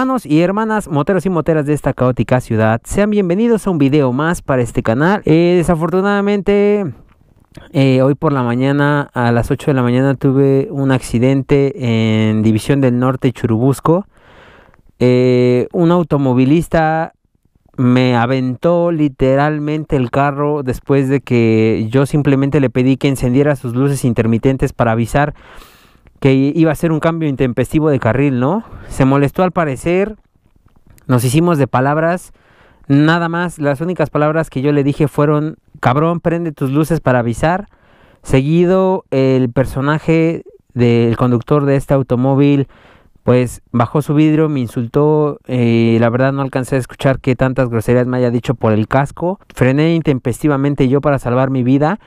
Hermanos y hermanas, moteros y moteras de esta caótica ciudad, sean bienvenidos a un video más para este canal. Eh, desafortunadamente, eh, hoy por la mañana, a las 8 de la mañana, tuve un accidente en División del Norte Churubusco. Eh, un automovilista me aventó literalmente el carro después de que yo simplemente le pedí que encendiera sus luces intermitentes para avisar que iba a ser un cambio intempestivo de carril, ¿no? Se molestó al parecer, nos hicimos de palabras, nada más, las únicas palabras que yo le dije fueron, cabrón, prende tus luces para avisar. Seguido, el personaje del conductor de este automóvil, pues bajó su vidrio, me insultó, eh, la verdad no alcancé a escuchar que tantas groserías me haya dicho por el casco. Frené intempestivamente yo para salvar mi vida.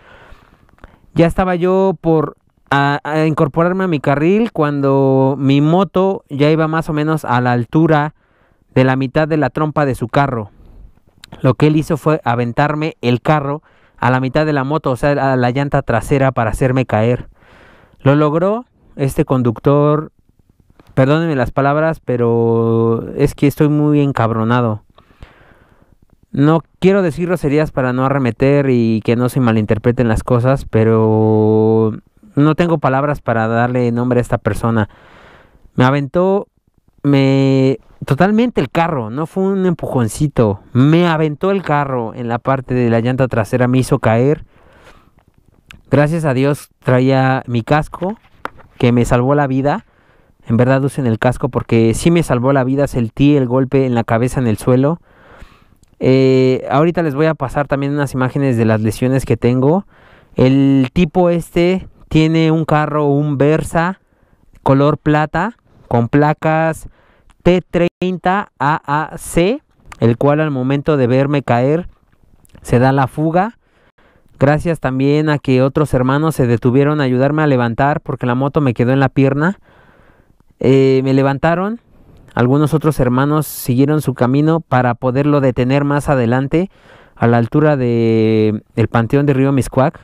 Ya estaba yo por a, incorporarme a mi carril cuando mi moto ya iba más o menos a la altura de la mitad de la trompa de su carro. Lo que él hizo fue aventarme el carro a la mitad de la moto, o sea, a la llanta trasera para hacerme caer. Lo logró este conductor, perdónenme las palabras, pero es que estoy muy encabronado. No quiero decir roserías para no arremeter y que no se malinterpreten las cosas, pero no tengo palabras para darle nombre a esta persona. Me aventó me totalmente el carro, no fue un empujoncito, me aventó el carro en la parte de la llanta trasera, me hizo caer. Gracias a Dios traía mi casco que me salvó la vida. En verdad usen el casco porque sí me salvó la vida, sentí el golpe en la cabeza en el suelo. Eh, ahorita les voy a pasar también unas imágenes de las lesiones que tengo. El tipo este tiene un carro, un Versa, color plata, con placas T30AAC, el cual al momento de verme caer se da la fuga. Gracias también a que otros hermanos se detuvieron a ayudarme a levantar porque la moto me quedó en la pierna. Eh, me levantaron, algunos otros hermanos siguieron su camino para poderlo detener más adelante a la altura de el Panteón de Río Miscuac,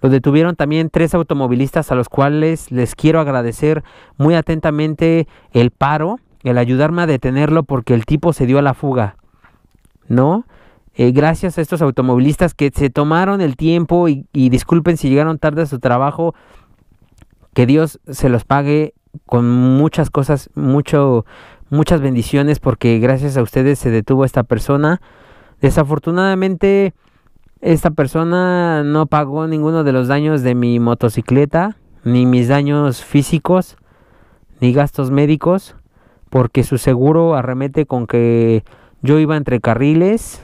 lo detuvieron también tres automovilistas a los cuales les quiero agradecer muy atentamente el paro, el ayudarme a detenerlo porque el tipo se dio a la fuga. ¿No? Eh, gracias a estos automovilistas que se tomaron el tiempo y, disculpen si llegaron tarde a su trabajo, que Dios se los pague con muchas cosas, mucho, muchas bendiciones porque gracias a ustedes se detuvo esta persona. Desafortunadamente esta persona no pagó ninguno de los daños de mi motocicleta, ni mis daños físicos, ni gastos médicos, porque su seguro arremete con que yo iba entre carriles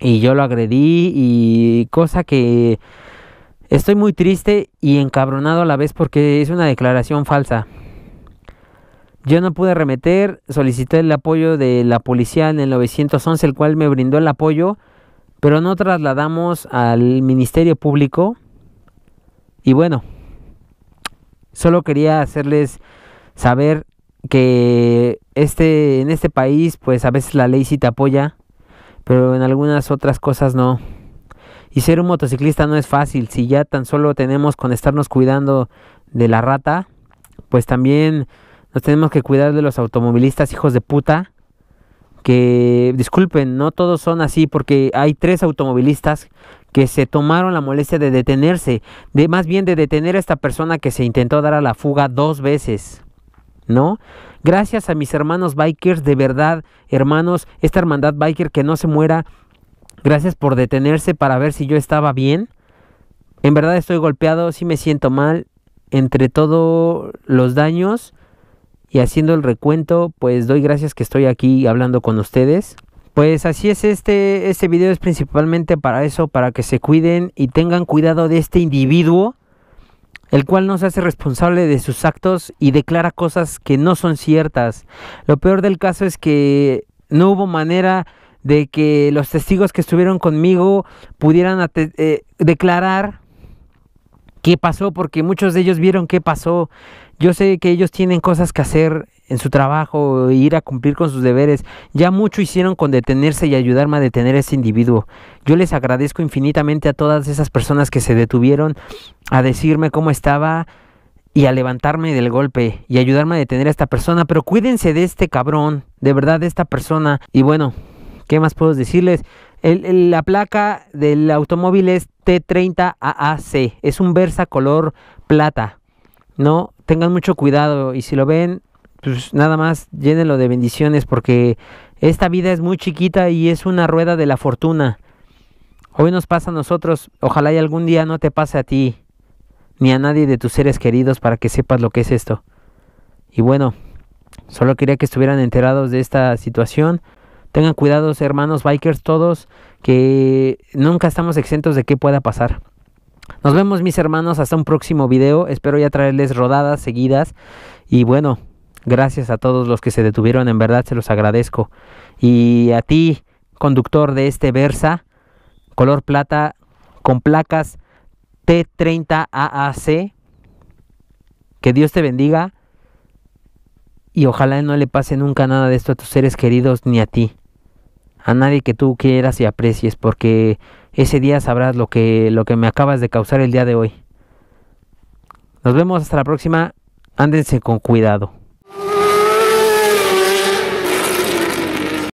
y yo lo agredí y cosa que estoy muy triste y encabronado a la vez porque es una declaración falsa. Yo no pude arremeter, solicité el apoyo de la policía en el 911, el cual me brindó el apoyo pero no trasladamos al Ministerio Público. Y bueno, solo quería hacerles saber que este en este país pues a veces la ley sí te apoya, pero en algunas otras cosas no. Y ser un motociclista no es fácil, si ya tan solo tenemos con estarnos cuidando de la rata, pues también nos tenemos que cuidar de los automovilistas hijos de puta que disculpen, no todos son así porque hay tres automovilistas que se tomaron la molestia de detenerse, de más bien de detener a esta persona que se intentó dar a la fuga dos veces, ¿no? Gracias a mis hermanos bikers, de verdad, hermanos, esta hermandad biker que no se muera, gracias por detenerse para ver si yo estaba bien. En verdad estoy golpeado, sí me siento mal, entre todos los daños y haciendo el recuento, pues doy gracias que estoy aquí hablando con ustedes. Pues así es este, este video es principalmente para eso, para que se cuiden y tengan cuidado de este individuo, el cual no se hace responsable de sus actos y declara cosas que no son ciertas. Lo peor del caso es que no hubo manera de que los testigos que estuvieron conmigo pudieran eh, declarar qué pasó, porque muchos de ellos vieron qué pasó. Yo sé que ellos tienen cosas que hacer en su trabajo, ir a cumplir con sus deberes. Ya mucho hicieron con detenerse y ayudarme a detener a ese individuo. Yo les agradezco infinitamente a todas esas personas que se detuvieron a decirme cómo estaba y a levantarme del golpe y ayudarme a detener a esta persona. Pero cuídense de este cabrón, de verdad, de esta persona. Y bueno, ¿qué más puedo decirles? la placa del automóvil es T30AAC. Es un Versa color plata. No, tengan mucho cuidado y si lo ven, pues nada más llénenlo de bendiciones porque esta vida es muy chiquita y es una rueda de la fortuna. Hoy nos pasa a nosotros, ojalá y algún día no te pase a ti ni a nadie de tus seres queridos para que sepas lo que es esto. Y bueno, solo quería que estuvieran enterados de esta situación. Tengan cuidado, hermanos bikers, todos, que nunca estamos exentos de qué pueda pasar. Nos vemos, mis hermanos, hasta un próximo video. Espero ya traerles rodadas seguidas. Y bueno, gracias a todos los que se detuvieron, en verdad se los agradezco. Y a ti, conductor de este Versa, color plata, con placas T30AAC, que Dios te bendiga y ojalá no le pase nunca nada de esto a tus seres queridos ni a ti a nadie que tú quieras y aprecies, porque ese día sabrás lo que, lo que me acabas de causar el día de hoy. Nos vemos hasta la próxima. Ándense con cuidado.